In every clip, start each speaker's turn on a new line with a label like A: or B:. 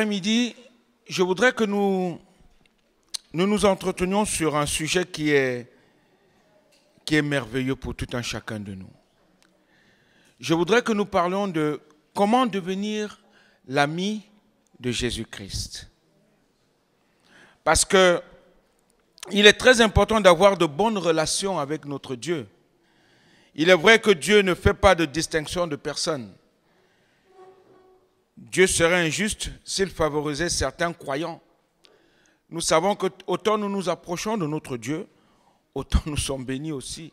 A: après-midi, je voudrais que nous, nous nous entretenions sur un sujet qui est, qui est merveilleux pour tout un chacun de nous. Je voudrais que nous parlions de comment devenir l'ami de Jésus-Christ. Parce que il est très important d'avoir de bonnes relations avec notre Dieu. Il est vrai que Dieu ne fait pas de distinction de personne. Dieu serait injuste s'il favorisait certains croyants. Nous savons que autant nous nous approchons de notre Dieu, autant nous sommes bénis aussi,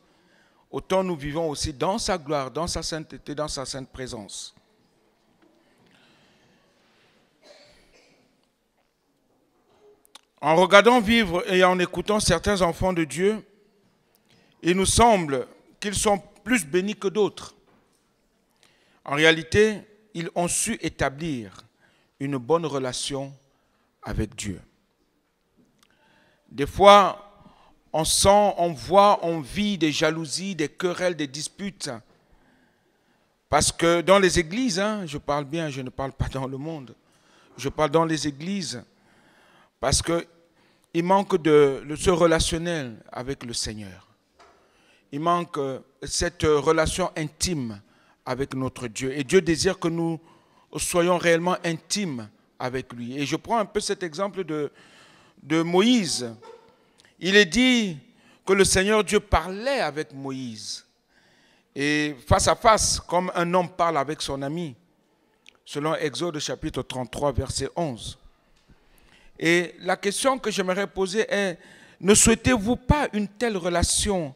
A: autant nous vivons aussi dans sa gloire, dans sa sainteté, dans sa sainte présence. En regardant vivre et en écoutant certains enfants de Dieu, il nous semble qu'ils sont plus bénis que d'autres. En réalité, ils ont su établir une bonne relation avec Dieu. Des fois, on sent, on voit, on vit des jalousies, des querelles, des disputes. Parce que dans les églises, hein, je parle bien, je ne parle pas dans le monde, je parle dans les églises, parce qu'il manque de, de ce relationnel avec le Seigneur. Il manque euh, cette relation intime avec notre Dieu. Et Dieu désire que nous soyons réellement intimes avec lui. Et je prends un peu cet exemple de, de Moïse. Il est dit que le Seigneur Dieu parlait avec Moïse, et face à face, comme un homme parle avec son ami, selon Exode chapitre 33, verset 11. Et la question que j'aimerais poser est, ne souhaitez-vous pas une telle relation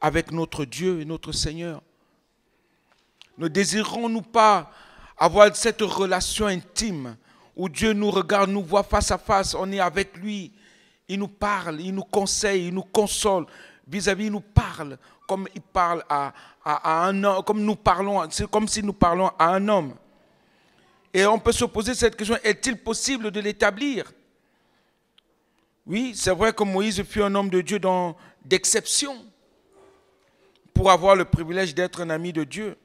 A: avec notre Dieu et notre Seigneur ne désirons-nous pas avoir cette relation intime où Dieu nous regarde, nous voit face à face, on est avec lui, il nous parle, il nous conseille, il nous console. Vis-à-vis, il nous parle comme il parle à, un comme nous parlons, c'est comme si nous parlons à un homme. Et on peut se poser cette question, est-il possible de l'établir Oui, c'est vrai que Moïse fut un homme de Dieu d'exception pour avoir le privilège d'être un ami de Dieu.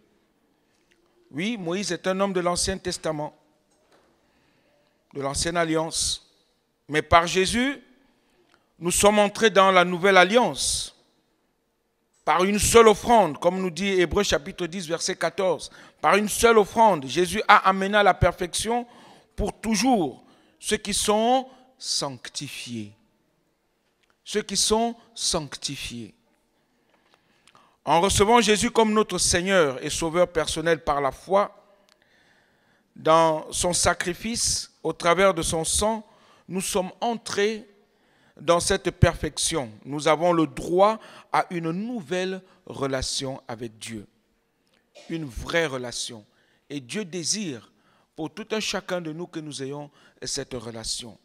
A: Oui, Moïse est un homme de l'Ancien Testament, de l'Ancienne Alliance. Mais par Jésus, nous sommes entrés dans la Nouvelle Alliance, par une seule offrande, comme nous dit Hébreu chapitre 10, verset 14. Par une seule offrande, Jésus a amené à la perfection pour toujours ceux qui sont sanctifiés. Ceux qui sont sanctifiés. En recevant Jésus comme notre Seigneur et Sauveur personnel par la foi, dans son sacrifice, au travers de son sang, nous sommes entrés dans cette perfection. Nous avons le droit à une nouvelle relation avec Dieu, une vraie relation. Et Dieu désire pour tout un chacun de nous que nous ayons cette relation.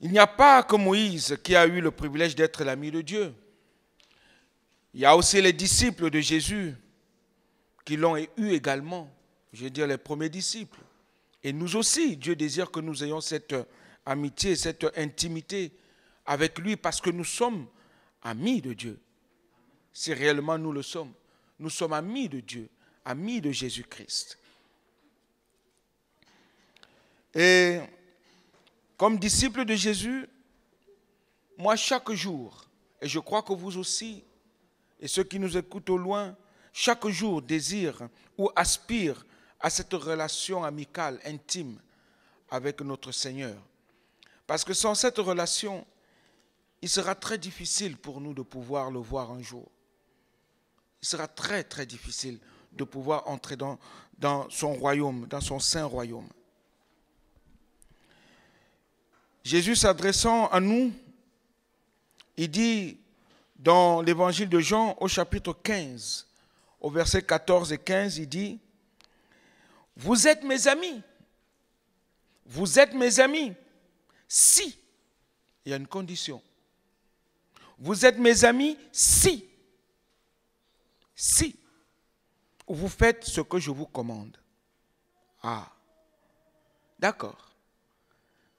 A: Il n'y a pas que Moïse qui a eu le privilège d'être l'ami de Dieu. Il y a aussi les disciples de Jésus qui l'ont eu également, je veux dire les premiers disciples. Et nous aussi, Dieu désire que nous ayons cette euh, amitié, cette intimité avec lui parce que nous sommes amis de Dieu. Si réellement nous le sommes, nous sommes amis de Dieu, amis de Jésus-Christ. Et comme disciples de Jésus, moi chaque jour, et je crois que vous aussi, et ceux qui nous écoutent au loin, chaque jour désirent ou aspirent à cette relation amicale, intime avec notre Seigneur. Parce que sans cette relation, il sera très difficile pour nous de pouvoir le voir un jour. Il sera très très difficile de pouvoir entrer dans, dans son royaume, dans son saint royaume. Jésus s'adressant à nous, il dit, dans l'évangile de Jean, au chapitre 15, au verset 14 et 15, il dit, Vous êtes mes amis, vous êtes mes amis, si, il y a une condition, vous êtes mes amis si, si vous faites ce que je vous commande. Ah, d'accord.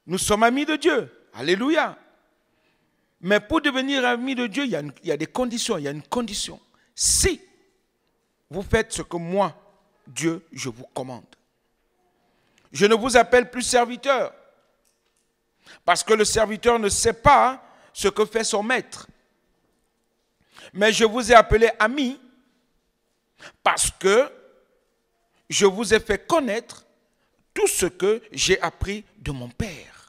A: Nous sommes amis de Dieu. Alléluia. Mais pour devenir ami de Dieu, il y, a il a des conditions, il y a une condition. Si vous faites ce que moi, Dieu, je vous commande. Je ne vous appelle plus serviteur, parce que le serviteur ne sait pas ce que fait son maître. Mais je vous ai appelé ami, parce que je vous ai fait connaître tout ce que j'ai appris de mon Père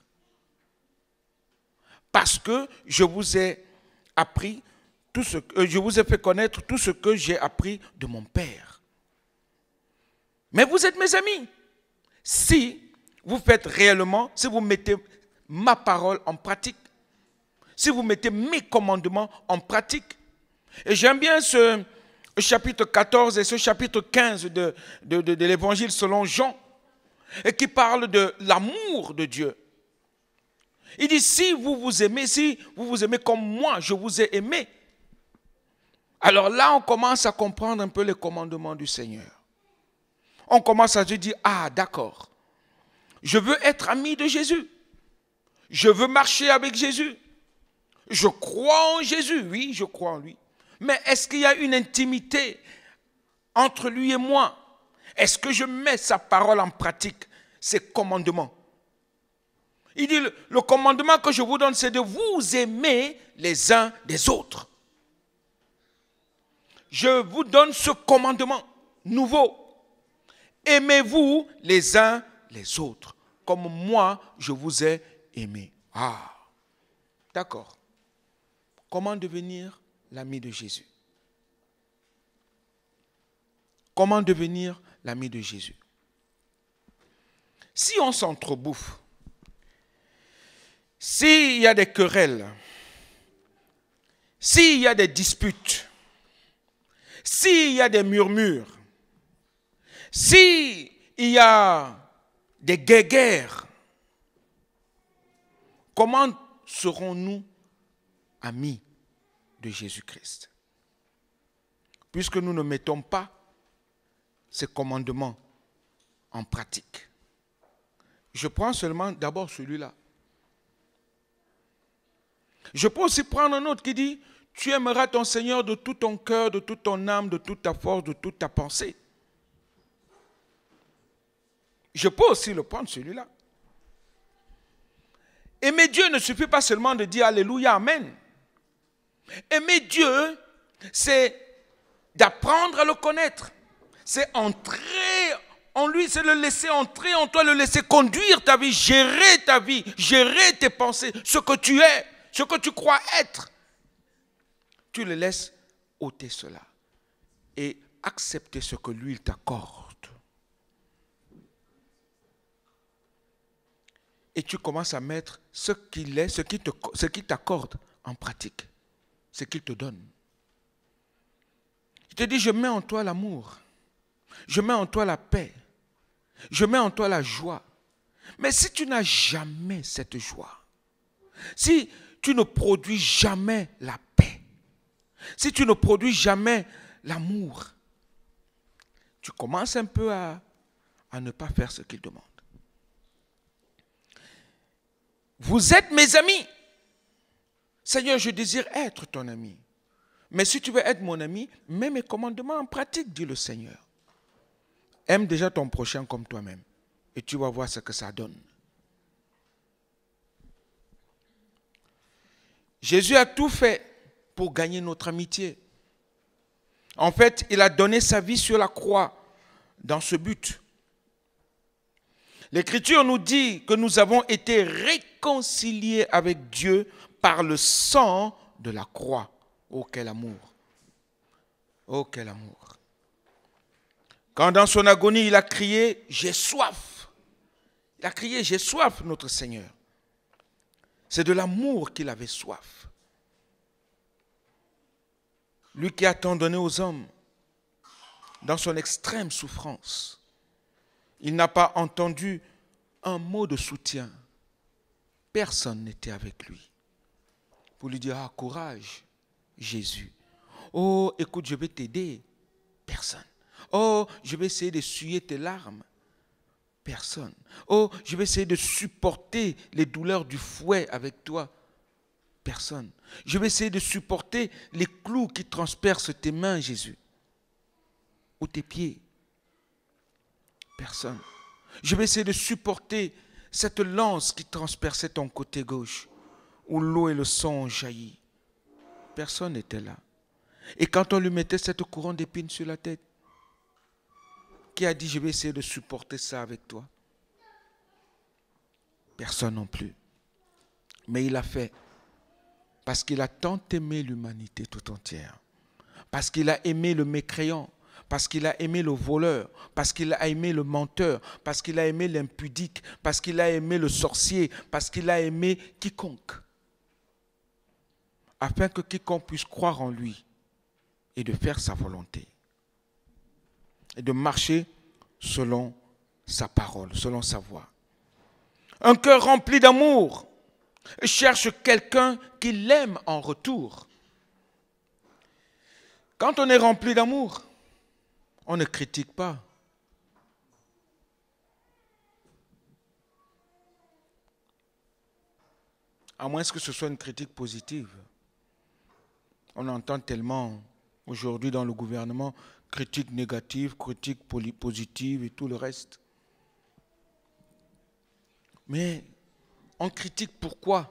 A: parce que je vous ai appris tout ce que euh, je vous ai fait connaître tout ce que j'ai appris de mon Père. Mais vous êtes mes amis si vous faites réellement, si vous mettez ma parole en pratique, si vous mettez mes commandements en pratique. Et j'aime bien ce chapitre 14 et ce chapitre 15 de, de, l'Évangile selon Jean, et qui parle de l'amour de Dieu. Il dit, si vous vous aimez, si vous vous aimez comme moi, je vous ai aimé. Alors là, on commence à comprendre un peu les commandements du Seigneur. On commence à se dire, ah d'accord, je veux être ami de Jésus. Je veux marcher avec Jésus. Je crois en Jésus, oui, je crois en lui. Mais est-ce qu'il y a une intimité entre lui et moi Est-ce que je mets sa parole en pratique, ses commandements il dit, le commandement que je vous donne, c'est de vous aimer les uns des autres. Je vous donne ce commandement nouveau. Aimez-vous les uns les autres, comme moi je vous ai aimé. Ah, d'accord. Comment devenir l'ami de Jésus Comment devenir l'ami de Jésus Si on s'entrebouffe, s'il y a des querelles, s'il y a des disputes, s'il y a des murmures, s'il y a des guéguerres, comment serons-nous amis de Jésus-Christ Puisque nous ne mettons pas ces commandements en pratique. Je prends seulement d'abord celui-là. Je peux aussi prendre un autre qui dit, tu aimeras ton Seigneur de tout ton cœur, de toute ton âme, de toute ta force, de toute ta pensée. Je peux aussi le prendre, celui-là. Aimer Dieu ne suffit pas seulement de dire Alléluia, Amen. Aimer Dieu, c'est d'apprendre à le connaître. C'est entrer en lui, c'est le laisser entrer en toi, le laisser conduire ta vie, gérer ta vie, gérer tes pensées, ce que tu es ce que tu crois être, tu le laisses ôter cela et accepter ce que lui il t'accorde. Et tu commences à mettre ce qu'il est, ce qu'il t'accorde en pratique, ce qu'il te donne. Il te dit, je mets en toi l'amour, je mets en toi la paix, je mets en toi la joie. Mais si tu n'as jamais cette joie, si tu ne produis jamais la paix, si tu ne produis jamais l'amour, tu commences un peu à, à ne pas faire ce qu'il demande. Vous êtes mes amis. Seigneur, je désire être ton ami. Mais si tu veux être mon ami, mets mes commandements en pratique, dit le Seigneur. Aime déjà ton prochain comme toi-même. Et tu vas voir ce que ça donne. Jésus a tout fait pour gagner notre amitié. En fait, il a donné sa vie sur la croix dans ce but. L'Écriture nous dit que nous avons été réconciliés avec Dieu par le sang de la croix. Oh, quel amour. Oh, quel amour. Quand dans son agonie, il a crié, j'ai soif. Il a crié, j'ai soif, notre Seigneur. C'est de l'amour qu'il avait soif. Lui qui a tant donné aux hommes, dans son extrême souffrance, il n'a pas entendu un mot de soutien. Personne n'était avec lui pour lui dire, ah, courage, Jésus. Oh, écoute, je vais t'aider. Personne. Oh, je vais essayer d'essuyer tes larmes personne. Oh, je vais essayer de supporter les douleurs du fouet avec toi. Personne. Je vais essayer de supporter les clous qui transpercent tes mains, Jésus, ou tes pieds. Personne. Je vais essayer de supporter cette lance qui transperçait ton côté gauche, où l'eau et le sang ont jailli. Personne n'était là. Et quand on lui mettait cette couronne d'épines sur la tête, qui a dit je vais essayer de supporter ça avec toi Personne non plus. Mais il a fait parce qu'il a tant aimé l'humanité tout entière, parce qu'il a aimé le mécréant, parce qu'il a aimé le voleur, parce qu'il a aimé le menteur, parce qu'il a aimé l'impudique, parce qu'il a aimé le sorcier, parce qu'il a aimé quiconque, afin que quiconque puisse croire en lui et de faire sa volonté et de marcher selon sa parole, selon sa voix. Un cœur rempli d'amour cherche quelqu'un qui l'aime en retour. Quand on est rempli d'amour, on ne critique pas. À moins que ce soit une critique positive. On entend tellement aujourd'hui dans le gouvernement Critique négative, critique positive et tout le reste. Mais on critique pourquoi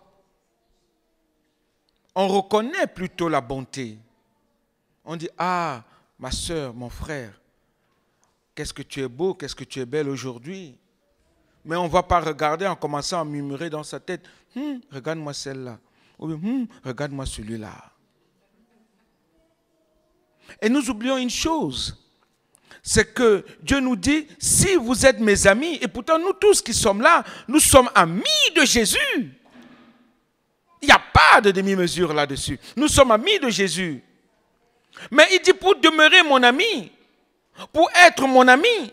A: On reconnaît plutôt la bonté. On dit, ah, ma soeur, mon frère, qu'est-ce que tu es beau, qu'est-ce que tu es belle aujourd'hui. Mais on ne va pas regarder en commençant à murmurer dans sa tête, hum, regarde-moi celle-là, hum, regarde-moi celui-là. Et nous oublions une chose, c'est que Dieu nous dit, si vous êtes mes amis, et pourtant nous tous qui sommes là, nous sommes amis de Jésus. Il n'y a pas de demi-mesure là-dessus. Nous sommes amis de Jésus. Mais il dit, pour demeurer mon ami, pour être mon ami,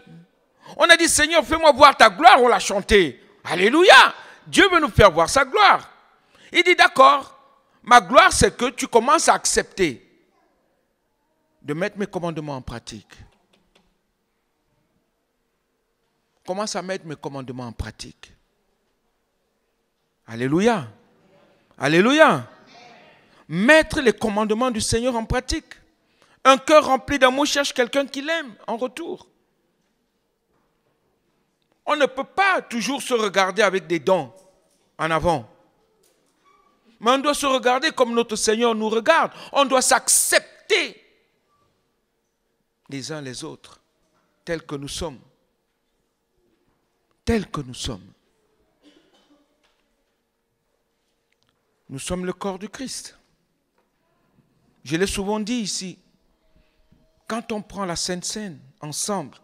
A: on a dit, Seigneur, fais-moi voir ta gloire, on l'a chanté. Alléluia. Dieu veut nous faire voir sa gloire. Il dit, d'accord, ma gloire, c'est que tu commences à accepter de mettre mes commandements en pratique. Commence à mettre mes commandements en pratique. Alléluia. Alléluia. Mettre les commandements du Seigneur en pratique. Un cœur rempli d'amour cherche quelqu'un qui l'aime en retour. On ne peut pas toujours se regarder avec des dons en avant. Mais on doit se regarder comme notre Seigneur nous regarde. On doit s'accepter les uns les autres, tels que nous sommes. Tels que nous sommes. Nous sommes le corps du Christ. Je l'ai souvent dit ici, quand on prend la Sainte Seine ensemble,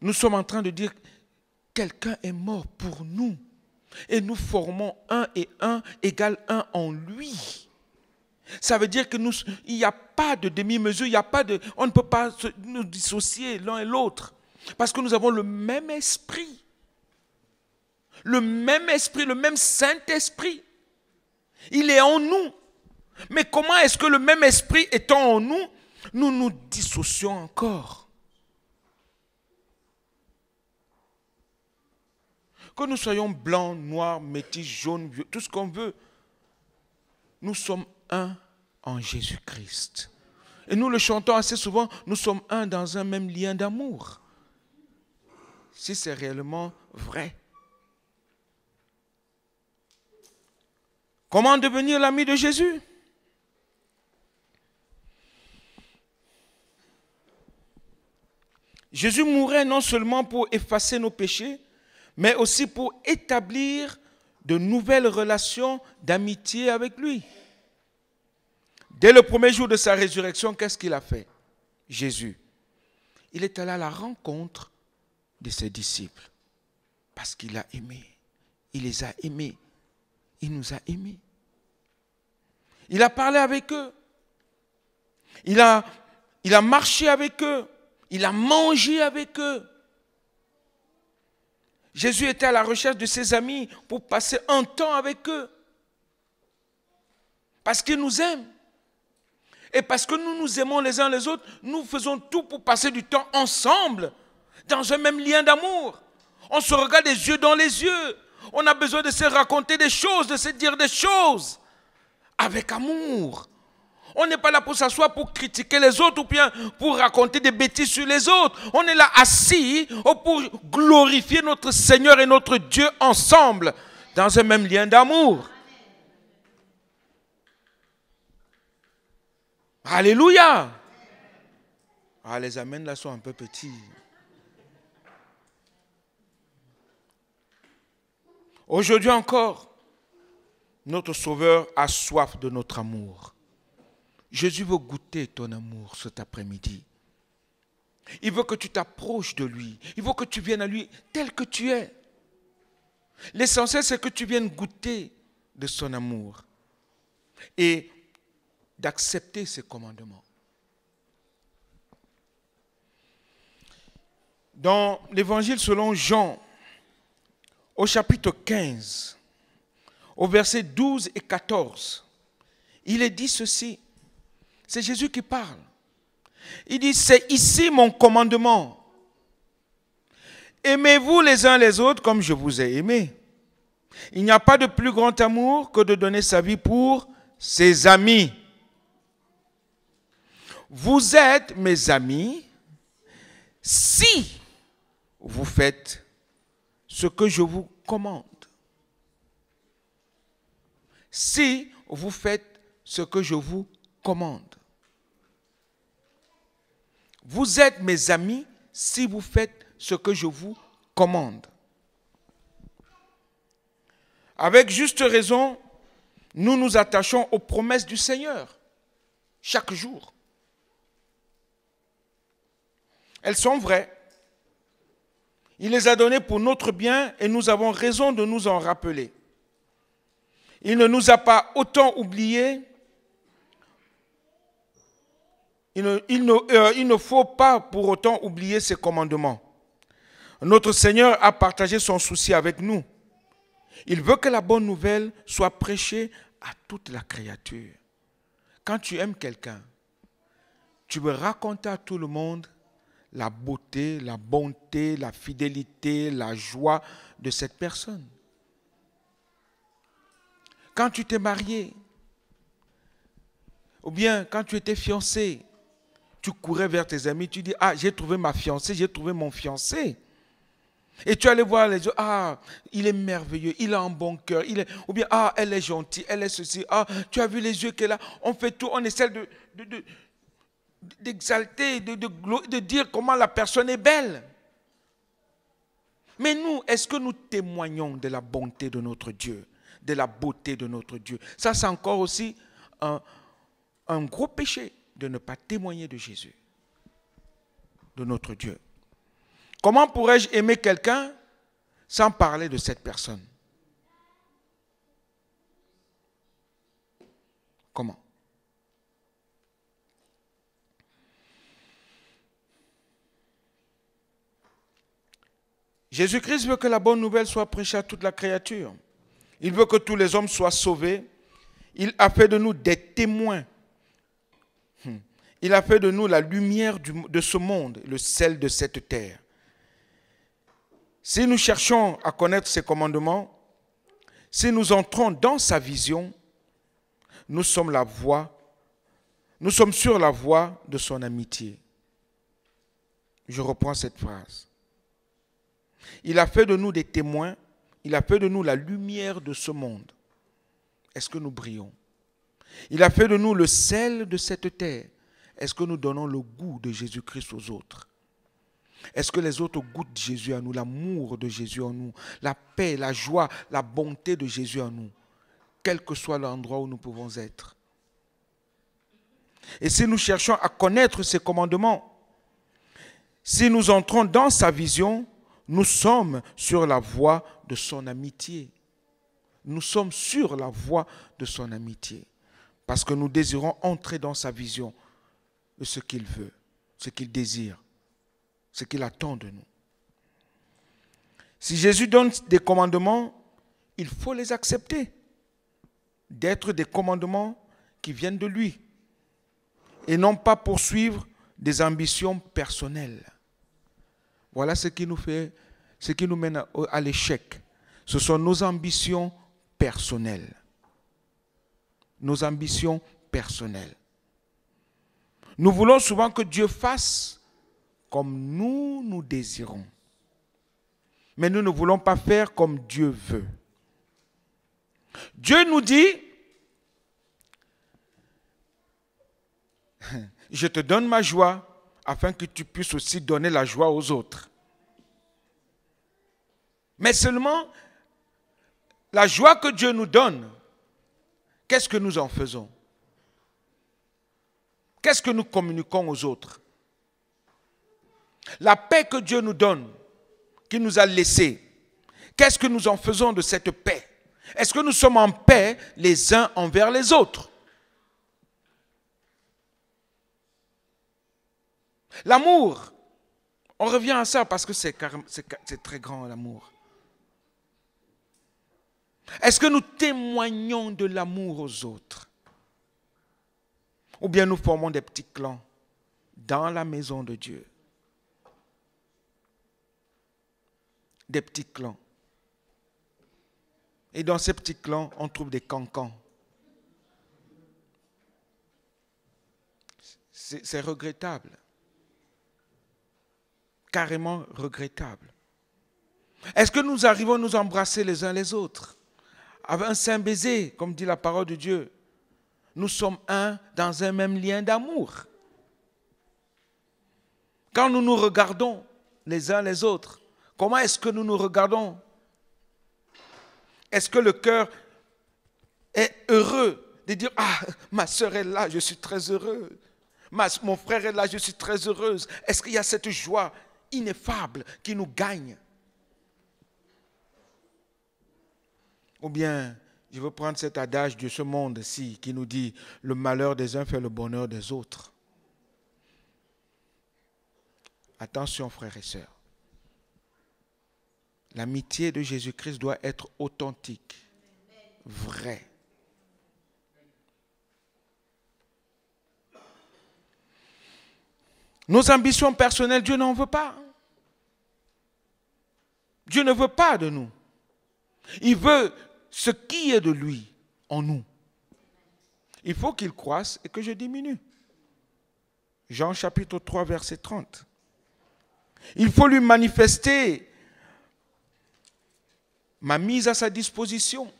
A: nous sommes en train de dire, quelqu'un est mort pour nous. Et nous formons un et un égal un en lui. Ça veut dire que nous, il n'y a pas de demi-mesure, il n'y a pas de, on ne peut pas nous dissocier l'un et l'autre, parce que nous avons le même esprit, le même esprit, le même Saint Esprit. Il est en nous. Mais comment est-ce que le même esprit étant en nous, nous nous dissocions encore Que nous soyons blancs, noirs, métis, jaunes, vieux, tout ce qu'on veut, nous sommes un en Jésus-Christ. Et nous le chantons assez souvent, nous sommes un dans un même lien d'amour. Si c'est réellement vrai. Comment devenir l'ami de Jésus Jésus mourait non seulement pour effacer nos péchés, mais aussi pour établir de nouvelles relations d'amitié avec lui. Dès le premier jour de sa résurrection, qu'est-ce qu'il a fait Jésus. Il est allé à la rencontre de ses disciples parce qu'il a aimé. Il les a aimés. Il nous a aimés. Il a parlé avec eux. Il a, il a marché avec eux. Il a mangé avec eux. Jésus était à la recherche de ses amis pour passer un temps avec eux. Parce qu'il nous aime. Et parce que nous nous aimons les uns les autres, nous faisons tout pour passer du temps ensemble, dans un même lien d'amour. On se regarde les yeux dans les yeux. On a besoin de se raconter des choses, de se dire des choses, avec amour. On n'est pas là pour s'asseoir pour critiquer les autres ou bien pour raconter des bêtises sur les autres. On est là assis oh, pour glorifier notre Seigneur et notre Dieu ensemble, dans un même lien d'amour. Alléluia. Ah, les amènes là sont un peu petits. Aujourd'hui encore, notre Sauveur a soif de notre amour. Jésus veut goûter ton amour cet après-midi. Il veut que tu t'approches de lui. Il veut que tu viennes à lui tel que tu es. L'essentiel, c'est que tu viennes goûter de son amour. Et d'accepter ses commandements. Dans l'évangile selon Jean, au chapitre 15, au verset 12 et 14, il est dit ceci. C'est Jésus qui parle. Il dit, c'est ici mon commandement. Aimez-vous les uns les autres comme je vous ai aimé. Il n'y a pas de plus grand amour que de donner sa vie pour ses amis. Vous êtes mes amis si vous faites ce que je vous commande. Si vous faites ce que je vous commande. Vous êtes mes amis si vous faites ce que je vous commande. Avec juste raison, nous nous attachons aux promesses du Seigneur chaque jour. Elles sont vraies. Il les a données pour notre bien et nous avons raison de nous en rappeler. Il ne nous a pas autant oublié. Il ne, euh, il ne faut pas pour autant oublier ses commandements. Notre Seigneur a partagé son souci avec nous. Il veut que la bonne nouvelle soit prêchée à toute la créature. Quand tu aimes quelqu'un, tu veux raconter à tout le monde la beauté, la bonté, la fidélité, la joie de cette personne. Quand tu t'es marié, ou bien quand tu étais fiancé, tu courais vers tes amis, tu dis, ah, j'ai trouvé ma fiancée, j'ai trouvé mon fiancé. Et tu allais voir les yeux, ah, il est merveilleux, il a un bon cœur, il est, ou bien, ah, elle est gentille, elle est ceci, ah, tu as vu les yeux qu'elle a, on fait tout, on essaie de, d'exalter, de, de, de dire comment la personne est belle. Mais nous, est-ce que nous témoignons de la bonté de notre Dieu, de la beauté de notre Dieu Ça, c'est encore aussi un, un gros péché de ne pas témoigner de Jésus, de notre Dieu. Comment pourrais-je aimer quelqu'un sans parler de cette personne Comment Jésus-Christ veut que la bonne nouvelle soit prêchée à toute la créature. Il veut que tous les hommes soient sauvés. Il a fait de nous des témoins. Hmm. Il a fait de nous la lumière de ce monde, le sel de cette terre. Si nous cherchons à connaître ses commandements, si nous entrons dans sa vision, nous sommes la voie, nous sommes sur la voie de son amitié. Je reprends cette phrase. Il a fait de nous des témoins. Il a fait de nous la lumière de ce monde. Est-ce que nous brillons Il a fait de nous le sel de cette terre. Est-ce que nous donnons le goût de Jésus-Christ aux autres Est-ce que les autres goûtent Jésus à nous, l'amour de Jésus en nous, la paix, la joie, la bonté de Jésus en nous, quel que soit l'endroit où nous pouvons être Et si nous cherchons à connaître ses commandements, si nous entrons dans sa vision, nous sommes sur la voie de son amitié. Nous sommes sur la voie de son amitié. Parce que nous désirons entrer dans sa vision de ce qu'il veut, ce qu'il désire, ce qu'il attend de nous. Si Jésus donne des commandements, il faut les accepter d'être des commandements qui viennent de lui et non pas poursuivre des ambitions personnelles. Voilà ce qui nous fait, ce qui nous mène à, à l'échec. Ce sont nos ambitions personnelles. Nos ambitions personnelles. Nous voulons souvent que Dieu fasse comme nous nous désirons. Mais nous ne voulons pas faire comme Dieu veut. Dieu nous dit, je te donne ma joie, afin que tu puisses aussi donner la joie aux autres. Mais seulement, la joie que Dieu nous donne, qu'est-ce que nous en faisons Qu'est-ce que nous communiquons aux autres La paix que Dieu nous donne, qu'il nous a laissée, qu'est-ce que nous en faisons de cette paix Est-ce que nous sommes en paix les uns envers les autres L'amour, on revient à ça parce que c'est très grand l'amour. Est-ce que nous témoignons de l'amour aux autres Ou bien nous formons des petits clans dans la maison de Dieu Des petits clans. Et dans ces petits clans, on trouve des cancans. C'est regrettable carrément regrettable. Est-ce que nous arrivons à nous embrasser les uns les autres Avec un saint baiser, comme dit la parole de Dieu, nous sommes un dans un même lien d'amour. Quand nous nous regardons les uns les autres, comment est-ce que nous nous regardons Est-ce que le cœur est heureux de dire, ah, ma soeur est là, je suis très heureux. mon frère est là, je suis très heureuse. Est-ce qu'il y a cette joie ineffable qui nous gagne. Ou bien, je veux prendre cet adage de ce monde-ci qui nous dit, le malheur des uns fait le bonheur des autres. Attention, frères et sœurs. L'amitié de Jésus-Christ doit être authentique, vraie. Nos ambitions personnelles, Dieu n'en veut pas. Dieu ne veut pas de nous. Il veut ce qui est de lui en nous. Il faut qu'il croisse et que je diminue. Jean chapitre 3, verset 30. Il faut lui manifester ma mise à sa disposition.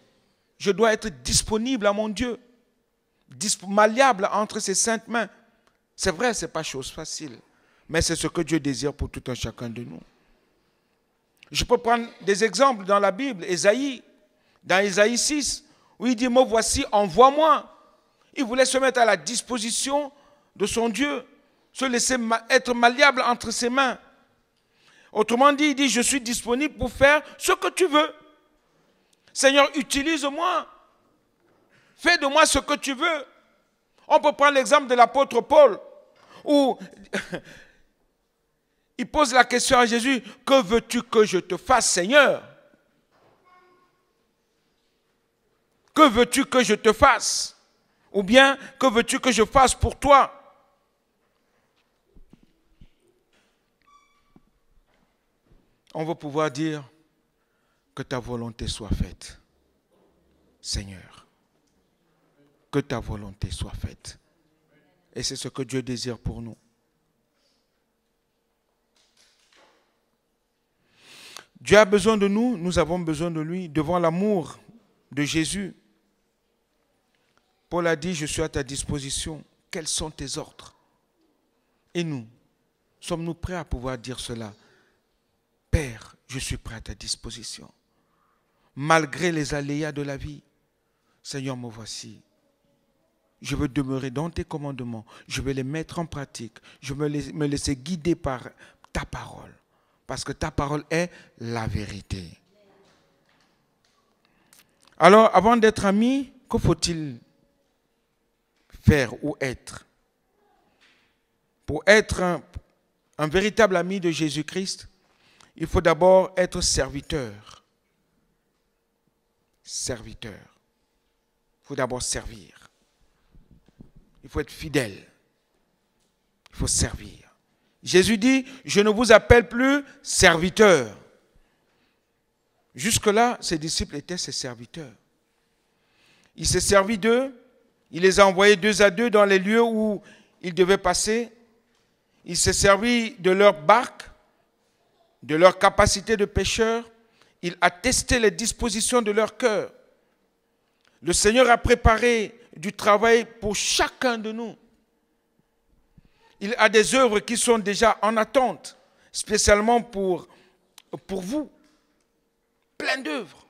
A: Je dois être disponible à mon Dieu, malléable entre ses saintes mains. C'est vrai, ce n'est pas chose facile, mais c'est ce que Dieu désire pour tout un chacun de nous. Je peux prendre des exemples dans la Bible, Esaïe, dans Esaïe 6, où il dit, Moi, voici, envoie-moi. Il voulait se mettre à la disposition de son Dieu, se laisser être malléable entre ses mains. Autrement dit, il dit, je suis disponible pour faire ce que tu veux. Seigneur, utilise-moi. Fais de moi ce que tu veux. On peut prendre l'exemple de l'apôtre Paul, où il pose la question à Jésus, que veux-tu que je te fasse, Seigneur Que veux-tu que je te fasse Ou bien, que veux-tu que je fasse pour toi On va pouvoir dire, que ta volonté soit faite, Seigneur. Que ta volonté soit faite. Et c'est ce que Dieu désire pour nous. Dieu a besoin de nous, nous avons besoin de lui, devant l'amour de Jésus. Paul a dit, je suis à ta disposition, quels sont tes ordres Et nous, sommes-nous prêts à pouvoir dire cela Père, je suis prêt à ta disposition. Malgré les aléas de la vie, Seigneur, me voici. Je veux demeurer dans tes commandements. Je veux les mettre en pratique. Je veux me laisser guider par ta parole parce que ta parole est la vérité. Alors, avant d'être ami, que faut-il faire ou être Pour être un, véritable ami de Jésus-Christ, il faut d'abord être serviteur. Serviteur. Il faut d'abord servir. Il faut être fidèle. Il faut servir. Jésus dit, je ne vous appelle plus serviteur. Jusque-là, ses disciples étaient ses serviteurs. Il s'est servi d'eux, il les a envoyés deux à deux dans les lieux où ils devaient passer. Il s'est servi de leur barque, de leur capacité de pêcheur. Il a testé les dispositions de leur cœur. Le Seigneur a préparé du travail pour chacun de nous. Il a des œuvres qui sont déjà en attente, spécialement pour, pour vous. Plein d'œuvres.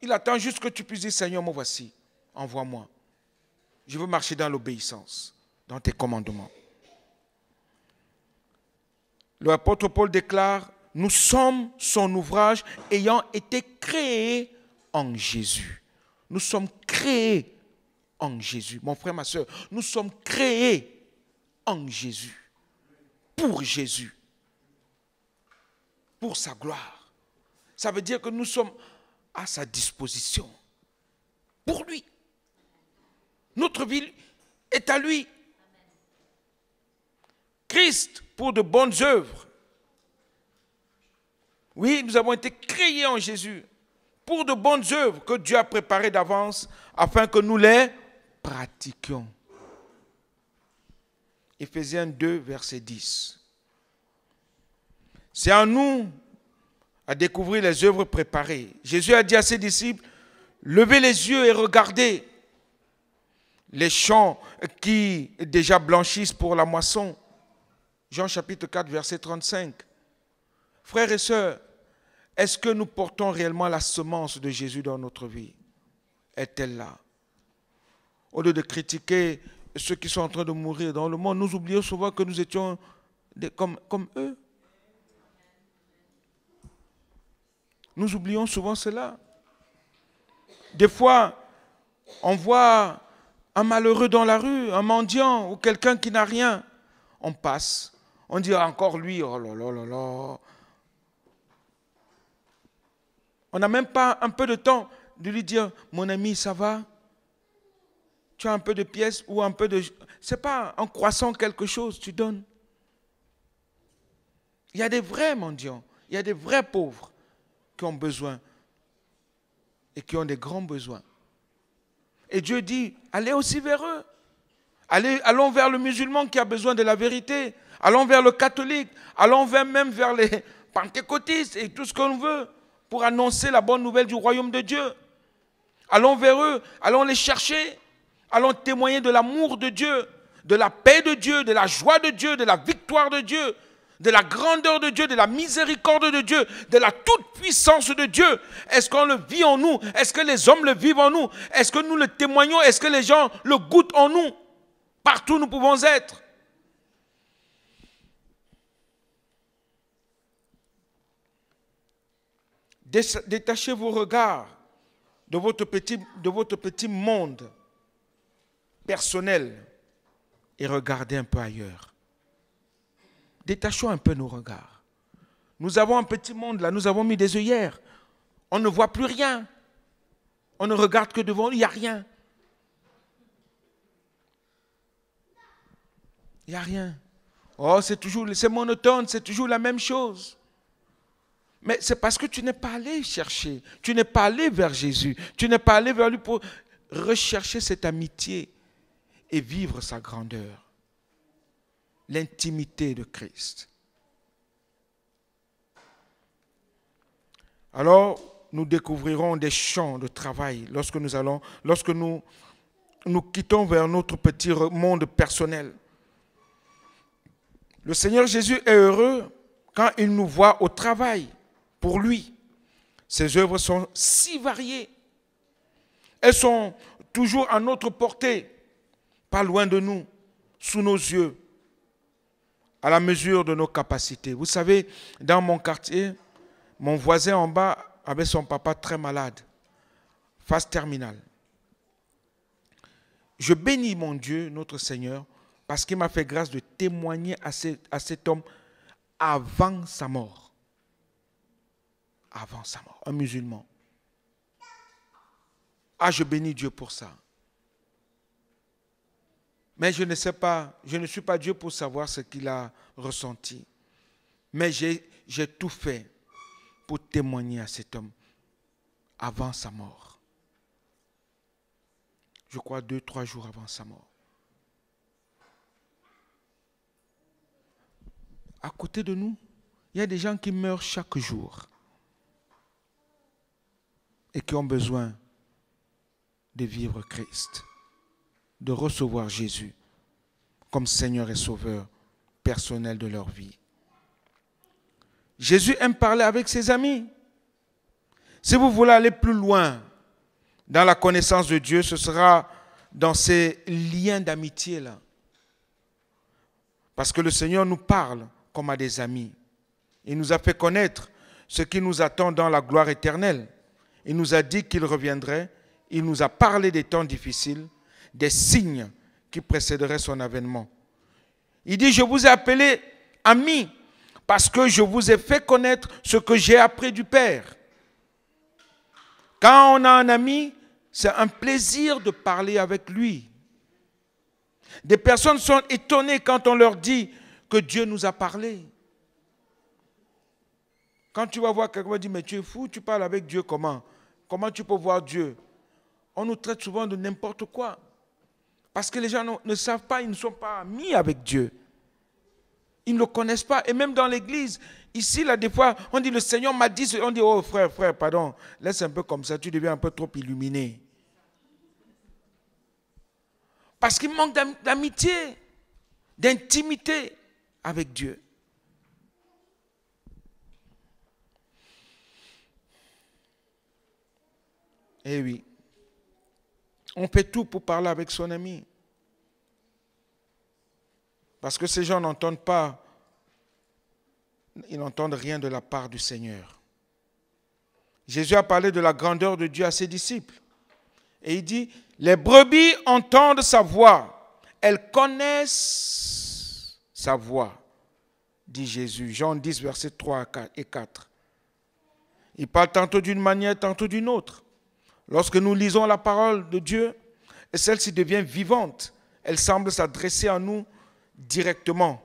A: Il attend juste que tu puisses dire, Seigneur, me voici, envoie-moi. Je veux marcher dans l'obéissance, dans tes commandements. Le apôtre Paul déclare, nous sommes son ouvrage ayant été créé en Jésus. Nous sommes créés en Jésus. Mon frère, ma soeur, nous sommes créés en Jésus, pour Jésus, pour sa gloire. Ça veut dire que nous sommes à sa disposition, pour lui. Notre vie est à lui. Christ pour de bonnes œuvres. Oui, nous avons été créés en Jésus pour de bonnes œuvres que Dieu a préparées d'avance afin que nous les pratiquions. Ephésiens 2, verset 10. C'est à nous à découvrir les œuvres préparées. Jésus a dit à ses disciples, levez les yeux et regardez les champs qui déjà blanchissent pour la moisson. Jean chapitre 4, verset 35. Frères et sœurs, est-ce que nous portons réellement la semence de Jésus dans notre vie Est-elle là Au lieu de critiquer ceux qui sont en train de mourir dans le monde, nous oublions souvent que nous étions comme, comme eux. Nous oublions souvent cela. Des fois, on voit un malheureux dans la rue, un mendiant ou quelqu'un qui n'a rien. On passe. On dit encore lui, oh là là là là. On n'a même pas un peu de temps de lui dire, mon ami, ça va tu as un peu de pièces ou un peu de... C'est pas en croissant quelque chose, tu donnes. Il y a des vrais mendiants, il y a des vrais pauvres qui ont besoin et qui ont des grands besoins. Et Dieu dit, allez aussi vers eux. Allez, allons vers le musulman qui a besoin de la vérité. Allons vers le catholique. Allons vers, même vers les pentecôtistes et tout ce qu'on veut pour annoncer la bonne nouvelle du royaume de Dieu. Allons vers eux. Allons les chercher. Allons témoigner de l'amour de Dieu, de la paix de Dieu, de la joie de Dieu, de la victoire de Dieu, de la grandeur de Dieu, de la miséricorde de Dieu, de la toute-puissance de Dieu. Est-ce qu'on le vit en nous Est-ce que les hommes le vivent en nous Est-ce que nous le témoignons Est-ce que les gens le goûtent en nous Partout où nous pouvons être. Détachez vos regards de votre petit, de votre petit monde personnel et regarder un peu ailleurs. Détachons un peu nos regards. Nous avons un petit monde là, nous avons mis des œillères. On ne voit plus rien. On ne regarde que devant, il n'y a rien. Il n'y a rien. Oh, c'est toujours, c'est monotone, c'est toujours la même chose. Mais c'est parce que tu n'es pas allé chercher, tu n'es pas allé vers Jésus, tu n'es pas allé vers lui pour rechercher cette amitié, et vivre sa grandeur, l'intimité de Christ. Alors, nous découvrirons des champs de travail lorsque nous allons, lorsque nous nous quittons vers notre petit monde personnel. Le Seigneur Jésus est heureux quand il nous voit au travail pour lui. Ses œuvres sont si variées. Elles sont toujours à notre portée pas loin de nous, sous nos yeux, à la mesure de nos capacités. Vous savez, dans mon quartier, mon voisin en bas avait son papa très malade, phase terminale. Je bénis mon Dieu, notre Seigneur, parce qu'il m'a fait grâce de témoigner à, à cet homme avant sa mort. Avant sa mort, un musulman. Ah, je bénis Dieu pour ça. Mais je ne sais pas, je ne suis pas Dieu pour savoir ce qu'il a ressenti. Mais j'ai tout fait pour témoigner à cet homme avant sa mort. Je crois deux, trois jours avant sa mort. À côté de nous, il y a des gens qui meurent chaque jour et qui ont besoin de vivre Christ de recevoir Jésus comme Seigneur et Sauveur personnel de leur vie. Jésus aime parler avec ses amis. Si vous voulez aller plus loin dans la connaissance de Dieu, ce sera dans ces liens d'amitié-là. Parce que le Seigneur nous parle comme à des amis. Il nous a fait connaître ce qui nous attend dans la gloire éternelle. Il nous a dit qu'il reviendrait. Il nous a parlé des temps difficiles des signes qui précéderaient son avènement. Il dit, je vous ai appelé ami parce que je vous ai fait connaître ce que j'ai appris du Père. Quand on a un ami, c'est un plaisir de parler avec lui. Des personnes sont étonnées quand on leur dit que Dieu nous a parlé. Quand tu vas voir quelqu'un dit, mais tu es fou, tu parles avec Dieu comment Comment tu peux voir Dieu On nous traite souvent de n'importe quoi. Parce que les gens ne, savent pas, ils ne sont pas amis avec Dieu. Ils ne le connaissent pas. Et même dans l'église, ici, là, des fois, on dit, le Seigneur m'a dit, on dit, oh frère, frère, pardon, laisse un peu comme ça, tu deviens un peu trop illuminé. Parce qu'il manque d'amitié, d'intimité avec Dieu. Eh oui. On fait tout pour parler avec son ami. Parce que ces gens n'entendent pas, ils n'entendent rien de la part du Seigneur. Jésus a parlé de la grandeur de Dieu à ses disciples. Et il dit, les brebis entendent sa voix, elles connaissent sa voix, dit Jésus. Jean 10, versets 3 et 4. Il parle tantôt d'une manière, tantôt d'une autre. Lorsque nous lisons la parole de Dieu, celle-ci devient vivante. Elle semble s'adresser à nous directement.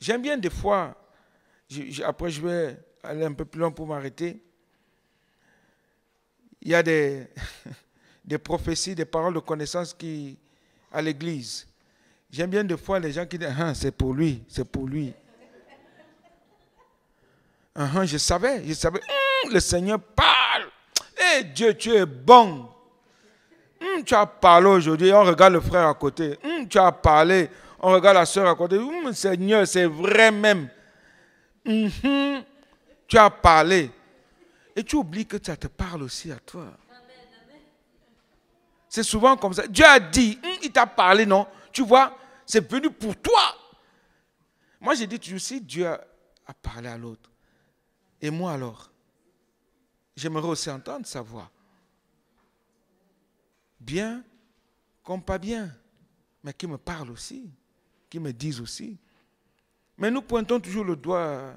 A: J'aime bien des fois, après je vais aller un peu plus loin pour m'arrêter, il y a des, prophéties, des paroles de connaissance qui, à l'église. J'aime bien des fois les gens qui disent, ah, c'est pour lui, c'est pour lui. Ah, ah, je savais, je savais, hum, le Seigneur parle. Eh, Dieu, tu es bon. Hmm, tu as parlé aujourd'hui, on regarde le frère à côté. Hmm, tu as parlé, on regarde la soeur à côté. Hmm, Seigneur, c'est vrai même. Mhm. tu as parlé. Et tu oublies que ça te parle aussi à toi. C'est souvent comme ça. Dieu a dit, il t'a parlé, non Tu vois, c'est venu pour toi. Moi, j'ai dit tu Dieu a parlé à l'autre, et moi alors J'aimerais aussi entendre sa voix. Bien comme pas bien, mais qui me parle aussi, qui me dise aussi. Mais nous pointons toujours le doigt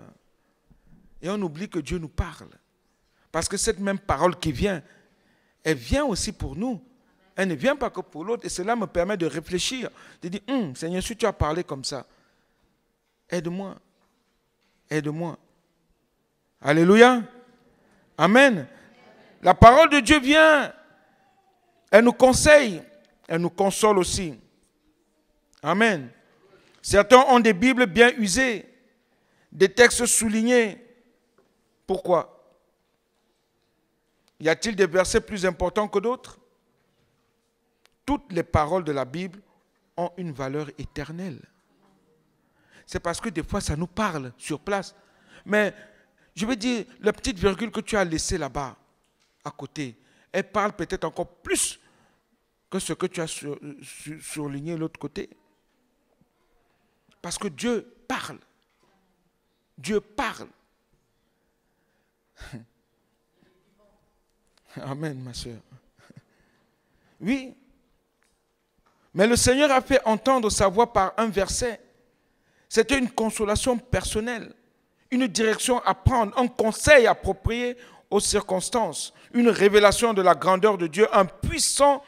A: et on oublie que Dieu nous parle. Parce que cette même parole qui vient, elle vient aussi pour nous. Elle ne vient pas que pour l'autre. Et cela me permet de réfléchir, de dire, hum, Seigneur, si tu as parlé comme ça, aide-moi. Aide-moi. Alléluia. Amen. La parole de Dieu vient. Elle nous conseille. Elle nous console aussi. Amen. Certains ont des Bibles bien usées, des textes soulignés. Pourquoi Y a-t-il des versets plus importants que d'autres Toutes les paroles de la Bible ont une valeur éternelle. C'est parce que des fois ça nous parle sur place. Mais je veux dire, la petite virgule que tu as laissée là-bas, à côté, elle parle peut-être encore plus que ce que tu as sur, de l'autre côté. Parce que Dieu parle. Dieu parle. Amen, ma soeur. Oui. Mais le Seigneur a fait entendre sa voix par un verset. C'était une consolation personnelle une direction à prendre, un conseil approprié aux circonstances, une révélation de la grandeur de Dieu, un puissant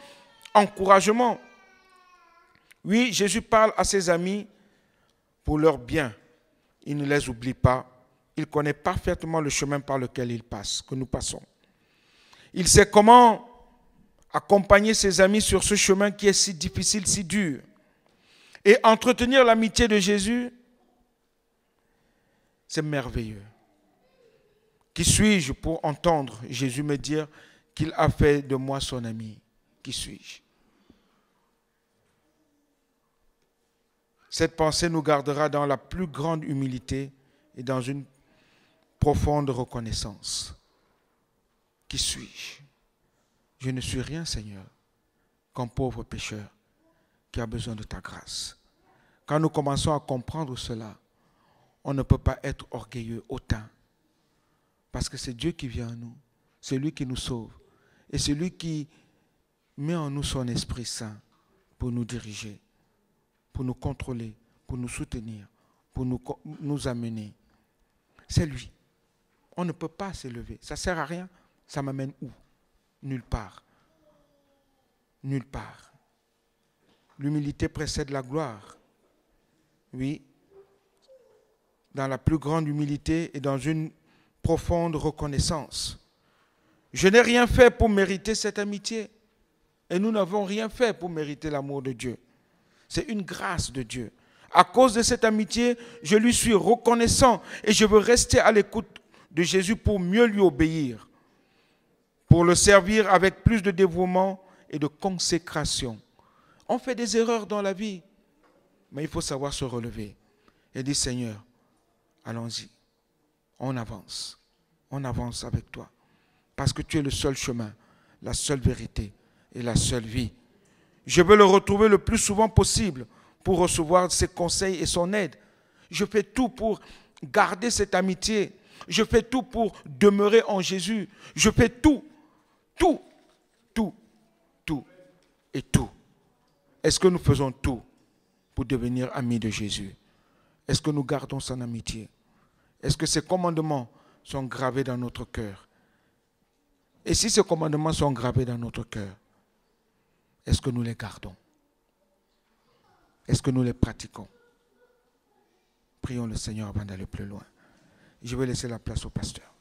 A: encouragement. Oui, Jésus parle à ses amis pour leur bien. Il ne les oublie pas. Il connaît parfaitement le chemin par lequel ils passent, que nous passons. Il sait comment accompagner ses amis sur ce chemin qui est si difficile, si dur. Et entretenir l'amitié de Jésus c'est merveilleux. Qui suis-je pour entendre Jésus me dire qu'il a fait de moi son ami Qui suis-je Cette pensée nous gardera dans la plus grande humilité et dans une profonde reconnaissance. Qui suis-je Je ne suis rien, Seigneur, qu'un pauvre pécheur qui a besoin de ta grâce. Quand nous commençons à comprendre cela, on ne peut pas être orgueilleux autant. Parce que c'est Dieu qui vient à nous, C'est lui qui nous sauve et c'est lui qui met en nous son Esprit Saint pour nous diriger, pour nous contrôler, pour nous soutenir, pour nous, nous amener. C'est lui. On ne peut pas s'élever. Ça ne sert à rien. Ça m'amène où Nulle part. Nulle part. L'humilité précède la gloire. Oui, dans la plus grande humilité et dans une profonde reconnaissance. Je n'ai rien fait pour mériter cette amitié et nous n'avons rien fait pour mériter l'amour de Dieu. C'est une grâce de Dieu. À cause de cette amitié, je lui suis reconnaissant et je veux rester à l'écoute de Jésus pour mieux lui obéir, pour le servir avec plus de dévouement et de consécration. On fait des erreurs dans la vie, mais il faut savoir se relever et dire Seigneur, allons-y. On avance. On avance avec toi. Parce que tu es le seul chemin, la seule vérité et la seule vie. Je veux le retrouver le plus souvent possible pour recevoir ses conseils et son aide. Je fais tout pour garder cette amitié. Je fais tout pour demeurer en Jésus. Je fais tout, tout, tout, tout et tout. Est-ce que nous faisons tout pour devenir amis de Jésus Est-ce que nous gardons son amitié est-ce que ces commandements sont gravés dans notre cœur Et si ces commandements sont gravés dans notre cœur, est-ce que nous les gardons Est-ce que nous les pratiquons Prions le Seigneur avant d'aller plus loin. Je vais laisser la place au pasteur.